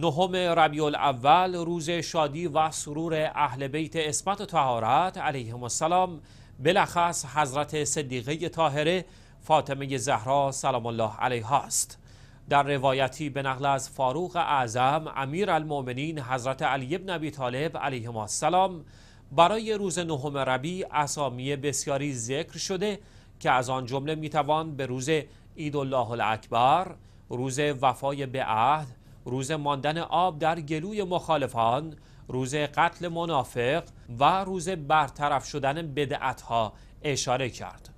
نهم ربیع الاول روز شادی و سرور اهل بیت اسمت و طهارت علیهم السلام بلخص حضرت صدیقه طاهره فاطمه زهرا سلام الله علیها است در روایتی به نقل از فاروق اعظم امیر المؤمنین حضرت علی بن ابی طالب علیهم السلام برای روز نهم ربیع اسامی بسیاری ذکر شده که از آن جمله میتوان به روز عید الله الاکبر روز وفای به عهد روز ماندن آب در گلوی مخالفان روز قتل منافق و روز برطرف شدن بدعتها اشاره کرد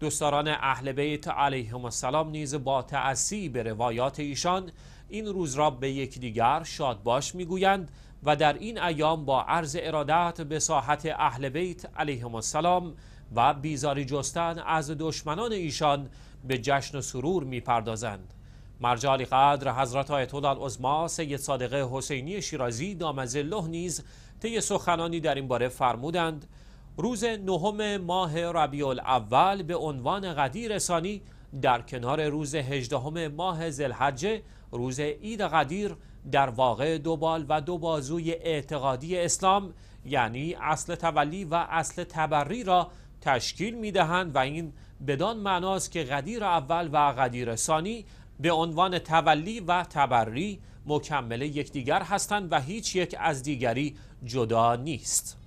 دوستداران اهل بیت علیهم السلام نیز با تعصی به روایات ایشان این روز را به یکدیگر شادباش میگویند و در این ایام با عرض ارادت به ساحت اهل بیت علیهم السلام و بیزاری جستن از دشمنان ایشان به جشن و سرور میپردازند مرجع علی قدر حضرت آیت الله العظما سید صادق حسینی شیرازی دامز الله نیز طی سخنانی در این باره فرمودند روز نهم ماه ربیع الاول به عنوان قدیر ثانی در کنار روز هجدهم ماه ذوالحجه روز عید قدیر در واقع دو بال و دو بازوی اعتقادی اسلام یعنی اصل تولی و اصل تبری را تشکیل می و این بدان معناست که قدیر اول و قدیر ثانی به عنوان تولی و تبری مکمل یکدیگر هستند و هیچ یک از دیگری جدا نیست